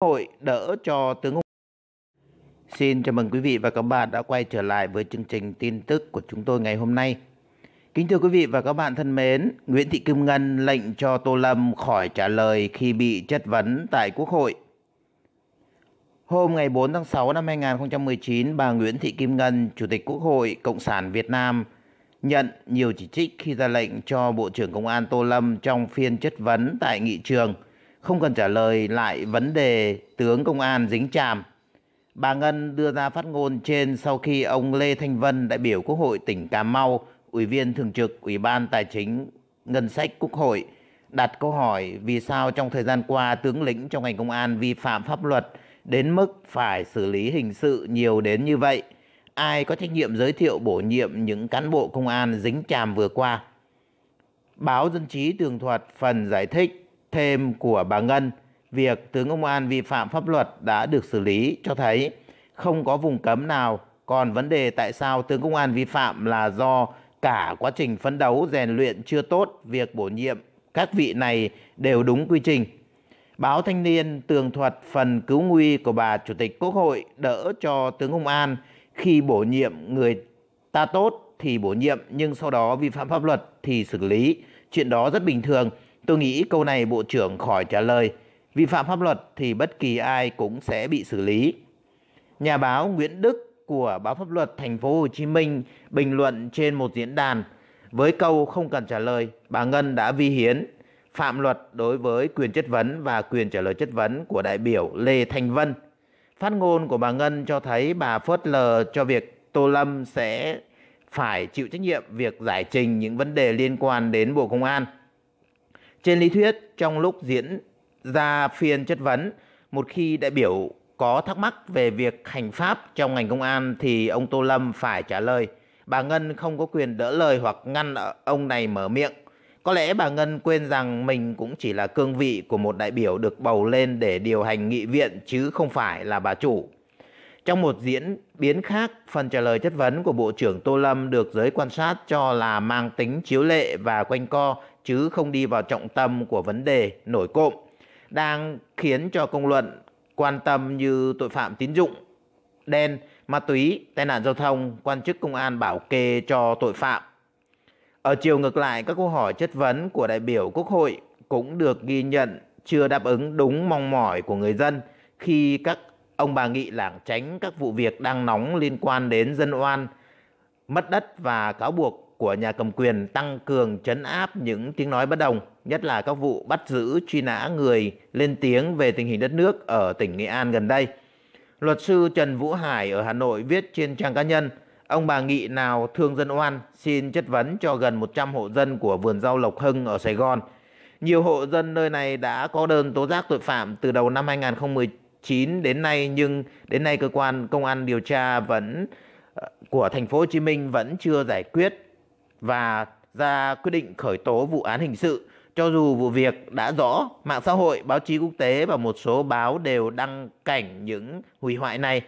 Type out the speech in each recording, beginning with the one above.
hội đỡ cho tướng Hùng. Xin chào mừng quý vị và các bạn đã quay trở lại với chương trình tin tức của chúng tôi ngày hôm nay. Kính thưa quý vị và các bạn thân mến, Nguyễn Thị Kim Ngân lệnh cho Tô Lâm khỏi trả lời khi bị chất vấn tại Quốc hội. Hôm ngày 4 tháng 6 năm 2019, bà Nguyễn Thị Kim Ngân, Chủ tịch Quốc hội Cộng sản Việt Nam, nhận nhiều chỉ trích khi ra lệnh cho Bộ trưởng Công an Tô Lâm trong phiên chất vấn tại nghị trường – không cần trả lời lại vấn đề tướng công an dính chàm. Bà Ngân đưa ra phát ngôn trên sau khi ông Lê Thanh Vân, đại biểu Quốc hội tỉnh Cà Mau, Ủy viên Thường trực Ủy ban Tài chính Ngân sách Quốc hội, đặt câu hỏi vì sao trong thời gian qua tướng lĩnh trong ngành công an vi phạm pháp luật đến mức phải xử lý hình sự nhiều đến như vậy. Ai có trách nhiệm giới thiệu bổ nhiệm những cán bộ công an dính chàm vừa qua? Báo Dân chí tường thuật phần giải thích thêm của bà Ngân, việc tướng công an vi phạm pháp luật đã được xử lý cho thấy không có vùng cấm nào. Còn vấn đề tại sao tướng công an vi phạm là do cả quá trình phấn đấu rèn luyện chưa tốt, việc bổ nhiệm các vị này đều đúng quy trình. Báo Thanh niên tường thuật phần cứu nguy của bà Chủ tịch Quốc hội đỡ cho tướng công an khi bổ nhiệm người ta tốt thì bổ nhiệm nhưng sau đó vi phạm pháp luật thì xử lý. Chuyện đó rất bình thường. Tôi nghĩ câu này Bộ trưởng khỏi trả lời. Vi phạm pháp luật thì bất kỳ ai cũng sẽ bị xử lý. Nhà báo Nguyễn Đức của báo pháp luật Thành phố Hồ Chí Minh bình luận trên một diễn đàn với câu không cần trả lời, bà Ngân đã vi hiến phạm luật đối với quyền chất vấn và quyền trả lời chất vấn của đại biểu Lê Thành Vân. Phát ngôn của bà Ngân cho thấy bà phớt lờ cho việc Tô Lâm sẽ phải chịu trách nhiệm việc giải trình những vấn đề liên quan đến Bộ Công an. Trên lý thuyết, trong lúc diễn ra phiên chất vấn, một khi đại biểu có thắc mắc về việc hành pháp trong ngành công an thì ông Tô Lâm phải trả lời. Bà Ngân không có quyền đỡ lời hoặc ngăn ông này mở miệng. Có lẽ bà Ngân quên rằng mình cũng chỉ là cương vị của một đại biểu được bầu lên để điều hành nghị viện chứ không phải là bà chủ. Trong một diễn biến khác, phần trả lời chất vấn của Bộ trưởng Tô Lâm được giới quan sát cho là mang tính chiếu lệ và quanh co chứ không đi vào trọng tâm của vấn đề nổi cộm đang khiến cho công luận quan tâm như tội phạm tín dụng đen, ma túy, tai nạn giao thông, quan chức công an bảo kê cho tội phạm. Ở chiều ngược lại, các câu hỏi chất vấn của đại biểu Quốc hội cũng được ghi nhận chưa đáp ứng đúng mong mỏi của người dân khi các ông bà nghị lảng tránh các vụ việc đang nóng liên quan đến dân oan, mất đất và cáo buộc của nhà cầm quyền tăng cường chấn áp những tiếng nói bất đồng, nhất là các vụ bắt giữ truy nã người lên tiếng về tình hình đất nước ở tỉnh Nghệ An gần đây. Luật sư Trần Vũ Hải ở Hà Nội viết trên trang cá nhân, ông bà Nghị nào thương dân oan xin chất vấn cho gần 100 hộ dân của vườn rau Lộc Hưng ở Sài Gòn. Nhiều hộ dân nơi này đã có đơn tố giác tội phạm từ đầu năm 2019 đến nay nhưng đến nay cơ quan công an điều tra vẫn ờ, của thành phố Hồ Chí Minh vẫn chưa giải quyết và ra quyết định khởi tố vụ án hình sự cho dù vụ việc đã rõ, mạng xã hội, báo chí quốc tế và một số báo đều đăng cảnh những hủy hoại này.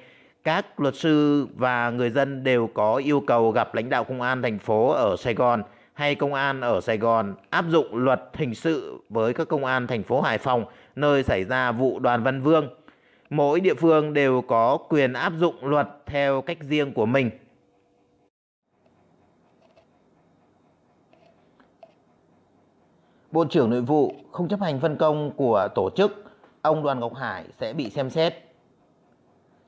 Các luật sư và người dân đều có yêu cầu gặp lãnh đạo công an thành phố ở Sài Gòn hay công an ở Sài Gòn áp dụng luật hình sự với các công an thành phố Hải Phòng nơi xảy ra vụ Đoàn Văn Vương. Mỗi địa phương đều có quyền áp dụng luật theo cách riêng của mình. Bộ trưởng Nội vụ không chấp hành phân công của tổ chức, ông Đoàn Ngọc Hải sẽ bị xem xét.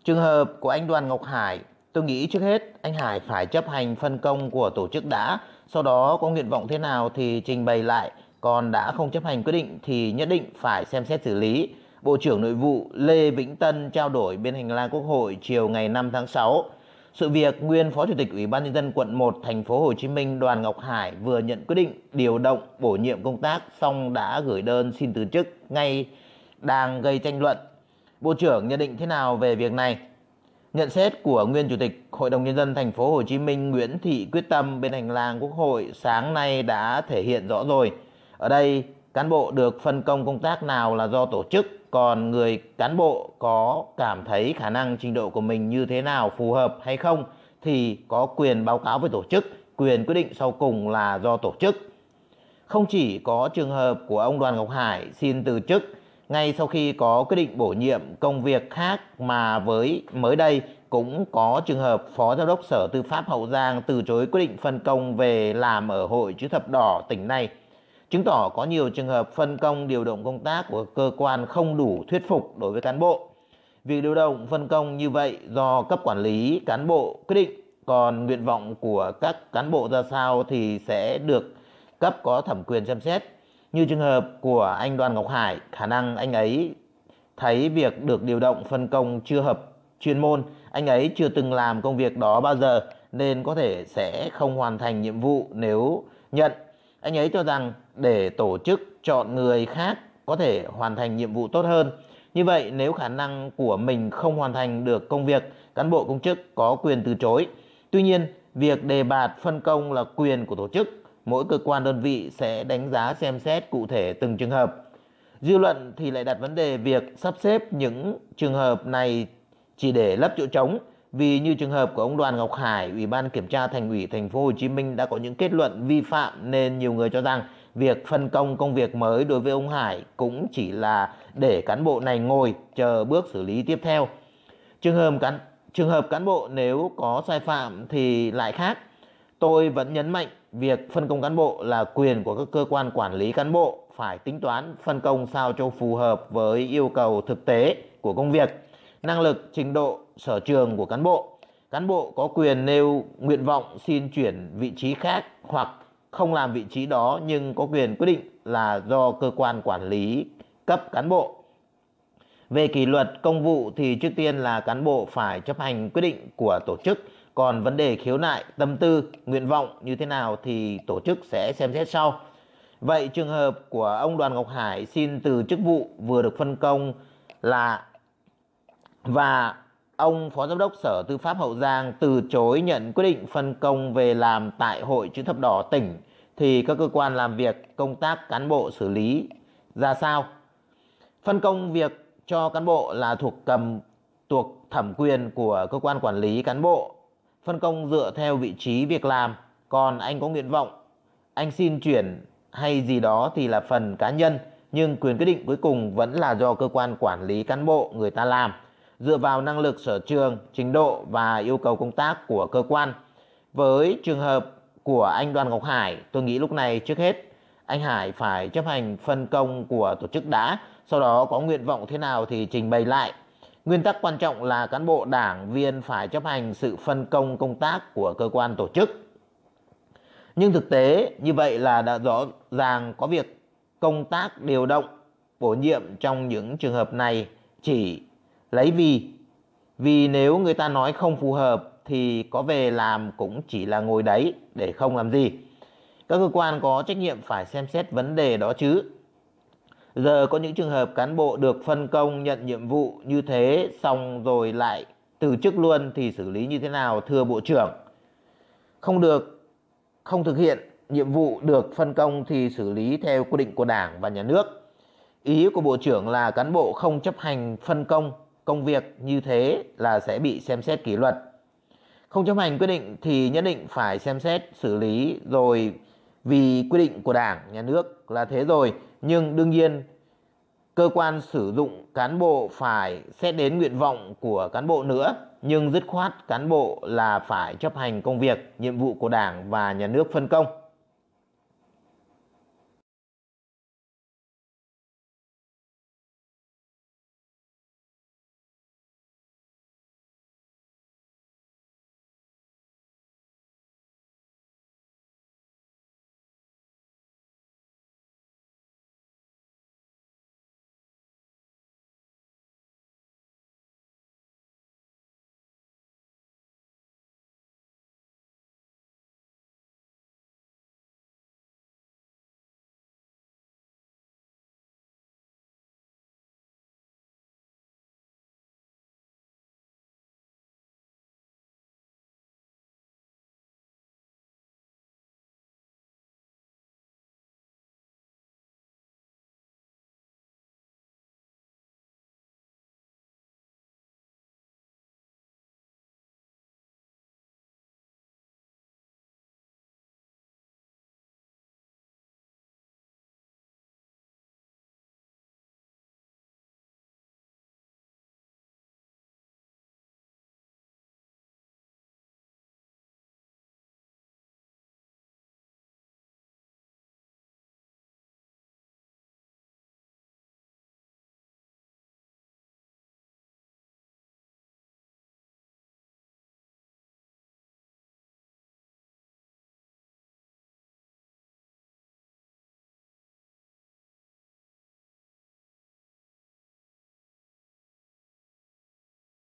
Trường hợp của anh Đoàn Ngọc Hải, tôi nghĩ trước hết anh Hải phải chấp hành phân công của tổ chức đã, sau đó có nguyện vọng thế nào thì trình bày lại, còn đã không chấp hành quyết định thì nhất định phải xem xét xử lý. Bộ trưởng Nội vụ Lê Vĩnh Tân trao đổi bên hành lang Quốc hội chiều ngày 5 tháng 6 sự việc nguyên Phó Chủ tịch Ủy ban nhân dân quận 1 thành phố Hồ Chí Minh Đoàn Ngọc Hải vừa nhận quyết định điều động bổ nhiệm công tác xong đã gửi đơn xin từ chức ngay đang gây tranh luận. Bộ trưởng nhận định thế nào về việc này? Nhận xét của nguyên Chủ tịch Hội đồng nhân dân thành phố Hồ Chí Minh Nguyễn Thị Quyết Tâm bên hành lang Quốc hội sáng nay đã thể hiện rõ rồi. Ở đây, cán bộ được phân công công tác nào là do tổ chức còn người cán bộ có cảm thấy khả năng trình độ của mình như thế nào phù hợp hay không thì có quyền báo cáo với tổ chức quyền quyết định sau cùng là do tổ chức không chỉ có trường hợp của ông đoàn ngọc hải xin từ chức ngay sau khi có quyết định bổ nhiệm công việc khác mà với mới đây cũng có trường hợp phó giám đốc sở tư pháp hậu giang từ chối quyết định phân công về làm ở hội chữ thập đỏ tỉnh này chứng tỏ có nhiều trường hợp phân công điều động công tác của cơ quan không đủ thuyết phục đối với cán bộ. Việc điều động phân công như vậy do cấp quản lý cán bộ quyết định, còn nguyện vọng của các cán bộ ra sao thì sẽ được cấp có thẩm quyền xem xét. Như trường hợp của anh Đoàn Ngọc Hải, khả năng anh ấy thấy việc được điều động phân công chưa hợp chuyên môn, anh ấy chưa từng làm công việc đó bao giờ nên có thể sẽ không hoàn thành nhiệm vụ nếu nhận anh ấy cho rằng để tổ chức chọn người khác có thể hoàn thành nhiệm vụ tốt hơn. Như vậy, nếu khả năng của mình không hoàn thành được công việc, cán bộ công chức có quyền từ chối. Tuy nhiên, việc đề bạt phân công là quyền của tổ chức. Mỗi cơ quan đơn vị sẽ đánh giá xem xét cụ thể từng trường hợp. Dư luận thì lại đặt vấn đề việc sắp xếp những trường hợp này chỉ để lấp chỗ trống – vì như trường hợp của ông Đoàn Ngọc Hải, Ủy ban kiểm tra Thành ủy Thành phố Hồ Chí Minh đã có những kết luận vi phạm nên nhiều người cho rằng việc phân công công việc mới đối với ông Hải cũng chỉ là để cán bộ này ngồi chờ bước xử lý tiếp theo. Trường hợp cán trường hợp cán bộ nếu có sai phạm thì lại khác. Tôi vẫn nhấn mạnh việc phân công cán bộ là quyền của các cơ quan quản lý cán bộ phải tính toán phân công sao cho phù hợp với yêu cầu thực tế của công việc năng lực, trình độ, sở trường của cán bộ. Cán bộ có quyền nêu nguyện vọng xin chuyển vị trí khác hoặc không làm vị trí đó nhưng có quyền quyết định là do cơ quan quản lý cấp cán bộ. Về kỷ luật công vụ thì trước tiên là cán bộ phải chấp hành quyết định của tổ chức, còn vấn đề khiếu nại, tâm tư, nguyện vọng như thế nào thì tổ chức sẽ xem xét sau. Vậy trường hợp của ông Đoàn Ngọc Hải xin từ chức vụ vừa được phân công là và ông phó giám đốc Sở Tư pháp Hậu Giang từ chối nhận quyết định phân công về làm tại Hội Chữ Thập Đỏ tỉnh thì các cơ quan làm việc công tác cán bộ xử lý ra sao? Phân công việc cho cán bộ là thuộc cầm thuộc thẩm quyền của cơ quan quản lý cán bộ, phân công dựa theo vị trí việc làm, còn anh có nguyện vọng, anh xin chuyển hay gì đó thì là phần cá nhân, nhưng quyền quyết định cuối cùng vẫn là do cơ quan quản lý cán bộ người ta làm dựa vào năng lực sở trường, trình độ và yêu cầu công tác của cơ quan. Với trường hợp của anh Đoàn Ngọc Hải, tôi nghĩ lúc này trước hết anh Hải phải chấp hành phân công của tổ chức đã, sau đó có nguyện vọng thế nào thì trình bày lại. Nguyên tắc quan trọng là cán bộ đảng viên phải chấp hành sự phân công công tác của cơ quan tổ chức. Nhưng thực tế như vậy là đã rõ ràng có việc công tác điều động bổ nhiệm trong những trường hợp này chỉ lấy vì vì nếu người ta nói không phù hợp thì có về làm cũng chỉ là ngồi đấy để không làm gì các cơ quan có trách nhiệm phải xem xét vấn đề đó chứ giờ có những trường hợp cán bộ được phân công nhận nhiệm vụ như thế xong rồi lại từ chức luôn thì xử lý như thế nào thưa bộ trưởng không được không thực hiện nhiệm vụ được phân công thì xử lý theo quy định của đảng và nhà nước ý của bộ trưởng là cán bộ không chấp hành phân công công việc như thế là sẽ bị xem xét kỷ luật. Không chấp hành quyết định thì nhất định phải xem xét xử lý rồi vì quy định của Đảng, nhà nước là thế rồi, nhưng đương nhiên cơ quan sử dụng cán bộ phải xét đến nguyện vọng của cán bộ nữa, nhưng dứt khoát cán bộ là phải chấp hành công việc, nhiệm vụ của Đảng và nhà nước phân công.